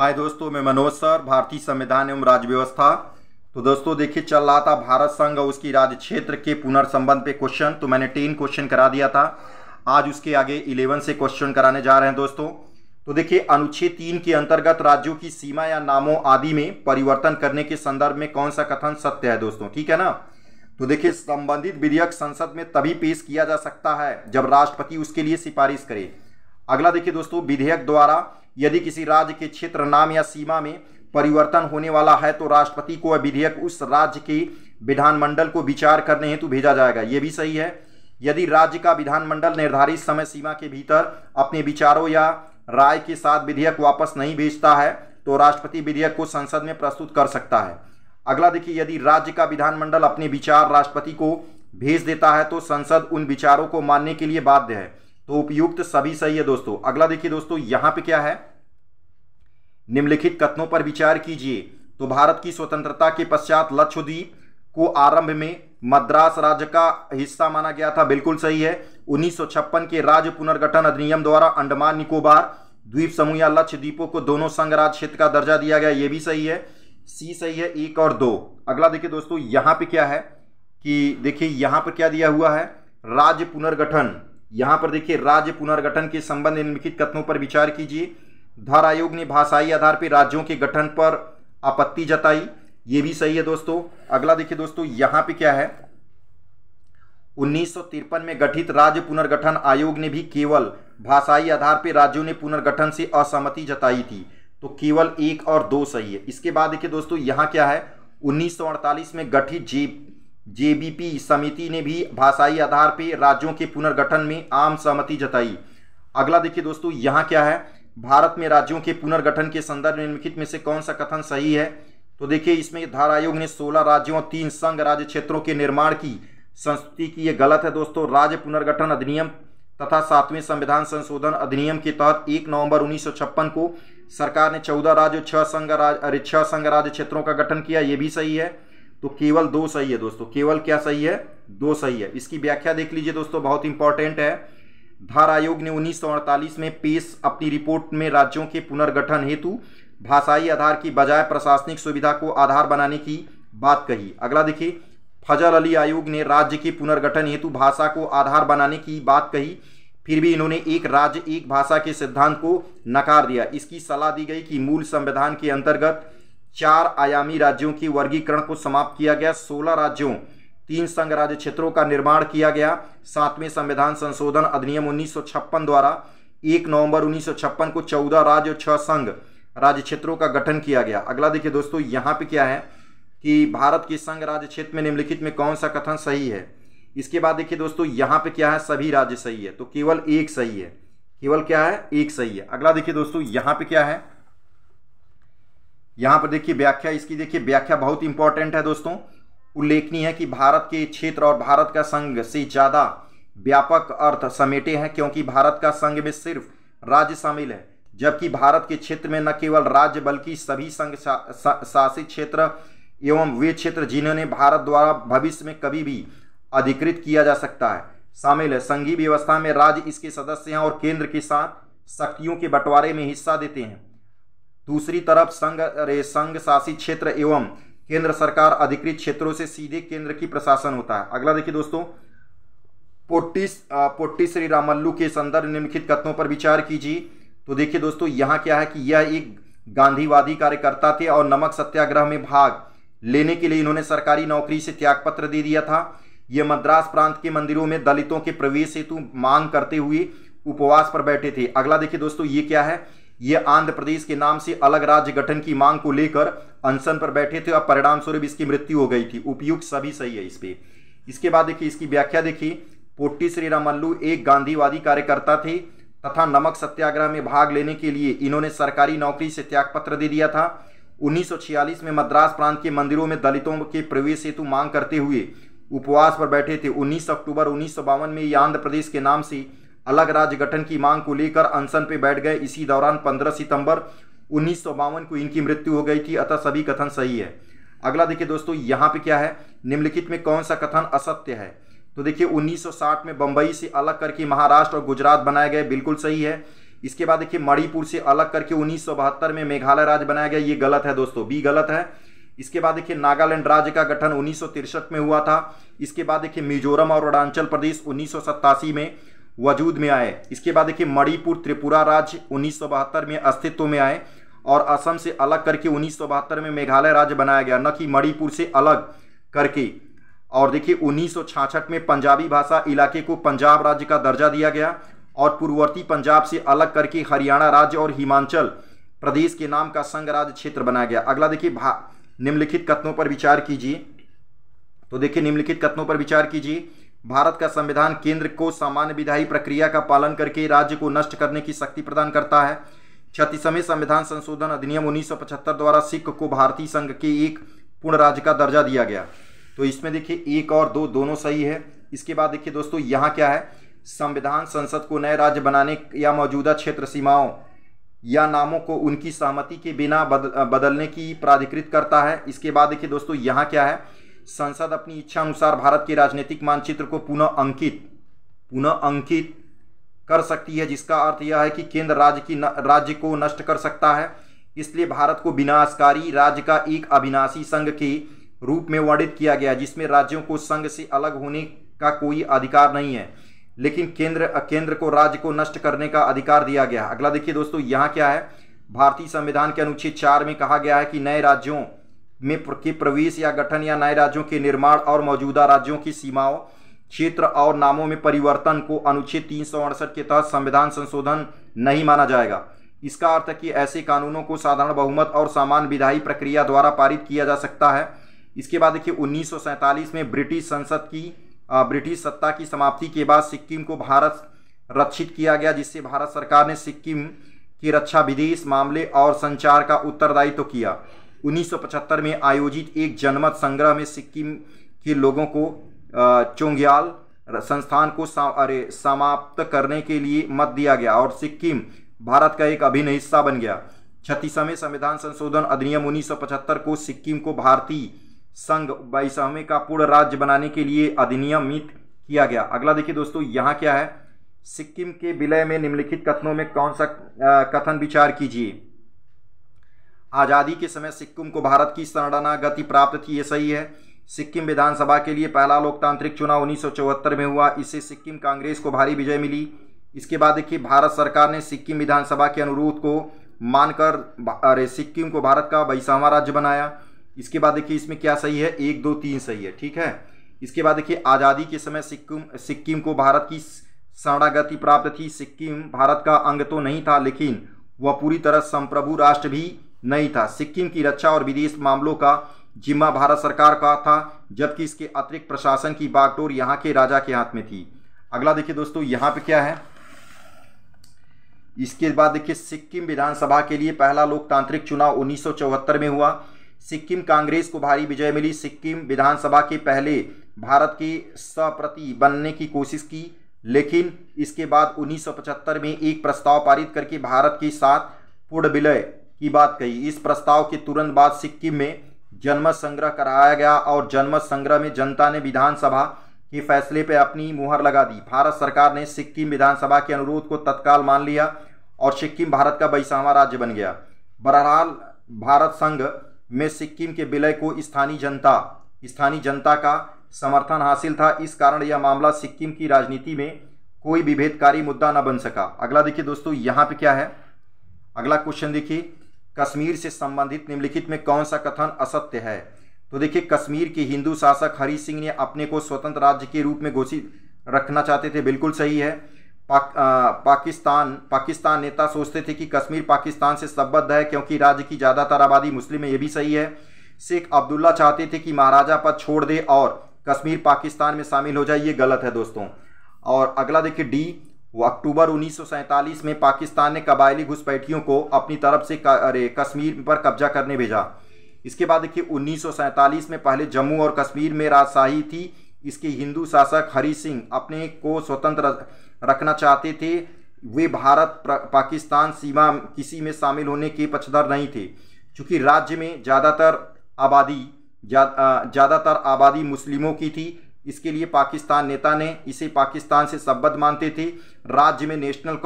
हाय दोस्तों मैं मनोज सर भारतीय संविधान एवं राज्य व्यवस्था तो दोस्तों देखिए चल रहा था भारत संघ और उसकी राज्य क्षेत्र के पुनर्संबंध पे क्वेश्चन तो मैंने टेन क्वेश्चन करा दिया था आज उसके आगे इलेवन से क्वेश्चन कराने जा रहे हैं दोस्तों तो देखिए अनुच्छेद तीन के अंतर्गत राज्यों की सीमा या नामों आदि में परिवर्तन करने के संदर्भ में कौन सा कथन सत्य है दोस्तों ठीक है ना तो देखिए संबंधित विधेयक संसद में तभी पेश किया जा सकता है जब राष्ट्रपति उसके लिए सिफारिश करे अगला देखिए दोस्तों विधेयक द्वारा यदि किसी राज्य के क्षेत्र नाम या सीमा में परिवर्तन होने वाला है तो राष्ट्रपति को विधेयक उस राज्य के विधानमंडल को विचार करने हेतु भेजा जाएगा ये भी सही है यदि राज्य का विधानमंडल निर्धारित समय सीमा के भीतर अपने विचारों या राय के साथ विधेयक वापस नहीं भेजता है तो राष्ट्रपति विधेयक को संसद में प्रस्तुत कर सकता है अगला देखिए यदि राज्य का विधानमंडल अपने विचार राष्ट्रपति को भेज देता है तो संसद उन विचारों को मानने के लिए बाध्य है तो उपयुक्त सभी सही है दोस्तों अगला देखिए दोस्तों यहाँ पे क्या है निम्नलिखित कथनों पर विचार कीजिए तो भारत की स्वतंत्रता के पश्चात लक्षद्वीप को आरंभ में मद्रास राज्य का हिस्सा माना गया था बिल्कुल सही है उन्नीस के राज्य पुनर्गठन अधिनियम द्वारा अंडमान निकोबार द्वीप समूह या लक्षद्वीपों को दोनों संघ राज्य क्षेत्र का दर्जा दिया गया ये भी सही है सी सही है एक और दो अगला देखिए दोस्तों यहाँ पे क्या है कि देखिए यहाँ पर क्या दिया हुआ है राज्य पुनर्गठन यहाँ पर देखिए राज्य पुनर्गठन के संबंध निम्नलिखित कथनों पर विचार कीजिए धार आयोग ने भाषाई आधार पर राज्यों के गठन पर आपत्ति जताई ये भी सही है दोस्तों अगला देखिए दोस्तों यहाँ पे क्या है उन्नीस में गठित राज्य पुनर्गठन आयोग ने भी केवल भाषाई आधार पर राज्यों ने पुनर्गठन से असहमति जताई थी तो केवल एक और दो सही है इसके बाद देखिए दोस्तों यहां क्या है उन्नीस में गठित जे जेबीपी समिति ने भी भाषाई आधार पर राज्यों के पुनर्गठन में आम सहमति जताई अगला देखिए दोस्तों यहाँ क्या है भारत में राज्यों के पुनर्गठन के संदर्भ में निम्नलिखित में से कौन सा कथन सही है तो देखिए इसमें धार आयोग ने 16 राज्यों और तीन संघ राज्य क्षेत्रों के निर्माण की संस्तुति की ये गलत है दोस्तों राज्य पुनर्गठन अधिनियम तथा सातवें संविधान संशोधन अधिनियम के तहत एक नवंबर उन्नीस को सरकार ने चौदह राज्य और छह संघ राज्य अरे छह संघ राज्य क्षेत्रों का गठन किया ये भी सही है तो केवल दो सही है दोस्तों केवल क्या सही है दो सही है इसकी व्याख्या देख लीजिए दोस्तों बहुत इंपॉर्टेंट है धार आयोग ने उन्नीस में पेश अपनी रिपोर्ट में राज्यों के पुनर्गठन हेतु भाषाई आधार की बजाय प्रशासनिक सुविधा को आधार बनाने की बात कही अगला देखिए फजल अली आयोग ने राज्य के पुनर्गठन हेतु भाषा को आधार बनाने की बात कही फिर भी इन्होंने एक राज्य एक भाषा के सिद्धांत को नकार दिया इसकी सलाह दी गई कि मूल संविधान के अंतर्गत चार आयामी राज्यों के वर्गीकरण को समाप्त किया गया सोलह राज्यों तीन संघ राज्य क्षेत्रों का निर्माण किया गया सातवें संविधान संशोधन अधिनियम उन्नीस द्वारा एक नवंबर उन्नीस को चौदह राज्य और छह संघ राज्य क्षेत्रों का गठन किया गया अगला देखिए दोस्तों यहाँ पे क्या है कि भारत के संघ राज्य क्षेत्र में निम्नलिखित में कौन सा कथन सही है इसके बाद देखिए दोस्तों यहाँ पे क्या है सभी राज्य सही है तो केवल एक सही है केवल क्या है एक सही है अगला देखिए दोस्तों यहाँ पे क्या है यहाँ पर देखिए व्याख्या इसकी देखिए व्याख्या बहुत इंपॉर्टेंट है दोस्तों उल्लेखनीय है कि भारत के क्षेत्र और भारत का संघ से ज़्यादा व्यापक अर्थ समेटे हैं क्योंकि भारत का संघ में सिर्फ राज्य शामिल है जबकि भारत के क्षेत्र में न केवल राज्य बल्कि सभी संघ शासित क्षेत्र एवं वे क्षेत्र जिन्होंने भारत द्वारा भविष्य में कभी भी अधिकृत किया जा सकता है शामिल है संघीय व्यवस्था में राज्य इसके सदस्य हैं और केंद्र के साथ शक्तियों के बंटवारे में हिस्सा देते हैं दूसरी तरफ संघ संघ शासित क्षेत्र एवं केंद्र सरकार अधिकृत क्षेत्रों से सीधे केंद्र की प्रशासन होता है अगला देखिए दोस्तों पोट्टी पोट्टी श्री रामल्लू के संदर्भ निम्नलिखित कथनों पर विचार कीजिए तो देखिए दोस्तों यहाँ क्या है कि यह एक गांधीवादी कार्यकर्ता थे और नमक सत्याग्रह में भाग लेने के लिए इन्होंने सरकारी नौकरी से त्यागपत्र दे दिया था ये मद्रास प्रांत के मंदिरों में दलितों के प्रवेश हेतु मांग करते हुए उपवास पर बैठे थे अगला देखिए दोस्तों ये क्या है ये आंध्र प्रदेश के नाम से अलग राज्य गठन की मांग को लेकर अनशन पर बैठे थे और परिणाम स्वरूप इसकी मृत्यु हो गई थी उपयुक्त सभी सही है इस पर इसके बाद देखिए इसकी व्याख्या देखिए पोट्टी श्री रामल्लू एक गांधीवादी कार्यकर्ता थे तथा नमक सत्याग्रह में भाग लेने के लिए इन्होंने सरकारी नौकरी से त्यागपत्र दे दिया था 1946 में मद्रास प्रांत के मंदिरों में दलितों के प्रवेश हेतु मांग करते हुए उपवास पर बैठे थे 19 अक्टूबर उन्नीस में ये आंध्र प्रदेश के नाम से अलग राज्य गठन की मांग को लेकर अनशन पर बैठ गए इसी दौरान 15 सितंबर उन्नीस को इनकी मृत्यु हो गई थी अतः सभी कथन सही है अगला देखिए दोस्तों यहाँ पे क्या है निम्नलिखित में कौन सा कथन असत्य है तो देखिए 1960 में बम्बई से अलग करके महाराष्ट्र और गुजरात बनाए गए बिल्कुल सही है इसके बाद देखिए मणिपुर से अलग करके उन्नीस में मेघालय राज्य बनाया गया ये गलत है दोस्तों बी गलत है इसके बाद देखिए नागालैंड राज्य का गठन उन्नीस में हुआ था इसके बाद देखिए मिजोरम और अरुणाचल प्रदेश उन्नीस में वजूद में आए इसके बाद देखिए मणिपुर त्रिपुरा राज्य उन्नीस में अस्तित्व में आए और असम से अलग करके उन्नीस में मेघालय राज्य बनाया गया न कि मणिपुर से अलग करके और देखिए उन्नीस में पंजाबी भाषा इलाके को पंजाब राज्य का दर्जा दिया गया और पूर्ववर्ती पंजाब से अलग करके हरियाणा राज्य और हिमाचल प्रदेश के नाम का संघ राज्य क्षेत्र बनाया गया अगला देखिए भा निम्नलिखित कथनों पर विचार कीजिए तो देखिए निम्नलिखित कथनों पर विचार कीजिए भारत का संविधान केंद्र को सामान्य विधायी प्रक्रिया का पालन करके राज्य को नष्ट करने की शक्ति प्रदान करता है छत्तीसवें संविधान संशोधन अधिनियम 1975 द्वारा सिख को भारतीय संघ के एक पूर्ण राज्य का दर्जा दिया गया तो इसमें देखिए एक और दो दोनों सही है इसके बाद देखिए दोस्तों यहाँ क्या है संविधान संसद को नए राज्य बनाने या मौजूदा क्षेत्र सीमाओं या नामों को उनकी सहमति के बिना बदल बदलने की प्राधिकृत करता है इसके बाद देखिए दोस्तों यहाँ क्या है संसद अपनी इच्छा अनुसार भारत के राजनीतिक मानचित्र को पुनः अंकित पुनः अंकित कर सकती है जिसका अर्थ यह है कि केंद्र राज्य की राज्य को नष्ट कर सकता है इसलिए भारत को विनाशकारी राज्य का एक अविनाशी संघ के रूप में वर्णित किया गया जिसमें राज्यों को संघ से अलग होने का कोई अधिकार नहीं है लेकिन केंद्र केंद्र को राज्य को नष्ट करने का अधिकार दिया गया अगला देखिए दोस्तों यहाँ क्या है भारतीय संविधान के अनुच्छेद चार में कहा गया है कि नए राज्यों में के प्रवेश या गठन या नए राज्यों के निर्माण और मौजूदा राज्यों की सीमाओं क्षेत्र और नामों में परिवर्तन को अनुच्छेद तीन के तहत संविधान संशोधन नहीं माना जाएगा इसका अर्थ है कि ऐसे कानूनों को साधारण बहुमत और सामान्य विधायी प्रक्रिया द्वारा पारित किया जा सकता है इसके बाद देखिए उन्नीस में ब्रिटिश संसद की ब्रिटिश सत्ता की समाप्ति के बाद सिक्किम को भारत रक्षित किया गया जिससे भारत सरकार ने सिक्किम की रक्षा विदेश मामले और संचार का उत्तरदायित्व तो किया 1975 में आयोजित एक जनमत संग्रह में सिक्किम के लोगों को चोंग्याल संस्थान को अरे समाप्त करने के लिए मत दिया गया और सिक्किम भारत का एक अभिन्न हिस्सा बन गया छत्तीसवें संविधान संशोधन अधिनियम 1975 को सिक्किम को भारतीय संघ बाईसवें का पूर्ण राज्य बनाने के लिए अधिनियमित किया गया अगला देखिए दोस्तों यहाँ क्या है सिक्किम के विलय में निम्नलिखित कथनों में कौन सा कथन विचार कीजिए आज़ादी के समय सिक्किम को भारत की शरणागति प्राप्त थी ये सही है सिक्किम विधानसभा के लिए पहला लोकतांत्रिक चुनाव उन्नीस में हुआ इससे सिक्किम कांग्रेस को भारी विजय मिली इसके बाद देखिए भारत सरकार ने सिक्किम विधानसभा के अनुरोध को मानकर अरे सिक्किम को भारत का बैसावा राज्य बनाया इसके बाद देखिए इसमें क्या सही है एक दो तीन सही है ठीक है इसके बाद देखिए आज़ादी के समय सिक्किम सिक्किम को भारत की शरणागति प्राप्त थी सिक्किम भारत का अंग तो नहीं था लेकिन वह पूरी तरह संप्रभु राष्ट्र भी नहीं था सिक्किम की रक्षा और विदेश मामलों का जिम्मा भारत सरकार का था जबकि इसके अतिरिक्त प्रशासन की बागडोर यहाँ के राजा के हाथ में थी अगला देखिए दोस्तों यहाँ पे क्या है इसके बाद देखिए सिक्किम विधानसभा के लिए पहला लोकतांत्रिक चुनाव 1974 में हुआ सिक्किम कांग्रेस को भारी विजय मिली सिक्किम विधानसभा के पहले भारत के सप्रति बनने की कोशिश की लेकिन इसके बाद 1975 में एक प्रस्ताव पारित करके भारत के साथ पूर्ण विलय की बात कही इस प्रस्ताव के तुरंत बाद सिक्किम में जनमत संग्रह कराया गया और जनमत संग्रह में जनता ने विधानसभा के फैसले पर अपनी मुहर लगा दी भारत सरकार ने सिक्किम विधानसभा के अनुरोध को तत्काल मान लिया और सिक्किम भारत का बैसावा राज्य बन गया बहरहाल भारत संघ में सिक्किम के विलय को स्थानीय जनता स्थानीय जनता का समर्थन हासिल था इस कारण यह मामला सिक्किम की राजनीति में कोई विभेदकारी मुद्दा न बन सका अगला देखिए दोस्तों यहाँ पे क्या है अगला क्वेश्चन देखिए कश्मीर से संबंधित निम्नलिखित में कौन सा कथन असत्य है तो देखिए कश्मीर के हिंदू शासक हरि सिंह ने अपने को स्वतंत्र राज्य के रूप में घोषित रखना चाहते थे बिल्कुल सही है पाक, आ, पाकिस्तान पाकिस्तान नेता सोचते थे कि कश्मीर पाकिस्तान से संबद्ध है क्योंकि राज्य की ज़्यादातर आबादी मुस्लिम है ये भी सही है शेख अब्दुल्ला चाहते थे कि महाराजा पद छोड़ दे और कश्मीर पाकिस्तान में शामिल हो जाए ये गलत है दोस्तों और अगला देखिए डी वो अक्टूबर उन्नीस में पाकिस्तान ने कबायली घुसपैठियों को अपनी तरफ से अरे कश्मीर पर कब्जा करने भेजा इसके बाद देखिए उन्नीस में पहले जम्मू और कश्मीर में राजशाही थी इसके हिंदू शासक हरी सिंह अपने को स्वतंत्र रखना चाहते थे वे भारत पाकिस्तान सीमा किसी में शामिल होने के पक्षधर नहीं थे क्योंकि राज्य में ज़्यादातर आबादी ज़्यादातर जा, आबादी मुस्लिमों की थी इसके लिए पाकिस्तान नेता ने इसे पाकिस्तान से संबद्ध मानते थे राज्य में नेशनल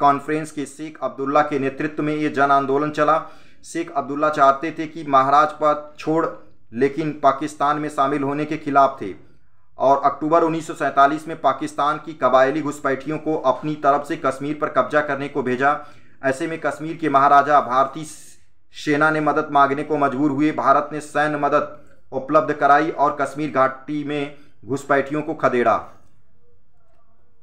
कॉन्फ्रेंस के शेख अब्दुल्ला के नेतृत्व में ये जन आंदोलन चला शेख अब्दुल्ला चाहते थे कि महाराज पद छोड़ लेकिन पाकिस्तान में शामिल होने के खिलाफ थे और अक्टूबर 1947 में पाकिस्तान की कबायली घुसपैठियों को अपनी तरफ से कश्मीर पर कब्जा करने को भेजा ऐसे में कश्मीर के महाराजा भारतीय सेना ने मदद मांगने को मजबूर हुए भारत ने सैन्य मदद उपलब्ध कराई और कश्मीर घाटी में घुसपैठियों को खदेड़ा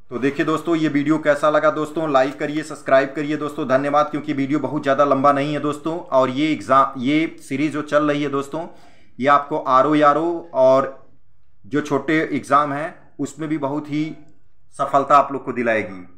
तो देखिए दोस्तों ये वीडियो कैसा लगा दोस्तों लाइक करिए सब्सक्राइब करिए दोस्तों धन्यवाद क्योंकि वीडियो बहुत ज़्यादा लंबा नहीं है दोस्तों और ये एग्ज़ाम ये सीरीज़ जो चल रही है दोस्तों ये आपको आर ओ और जो छोटे एग्ज़ाम हैं उसमें भी बहुत ही सफलता आप लोग को दिलाएगी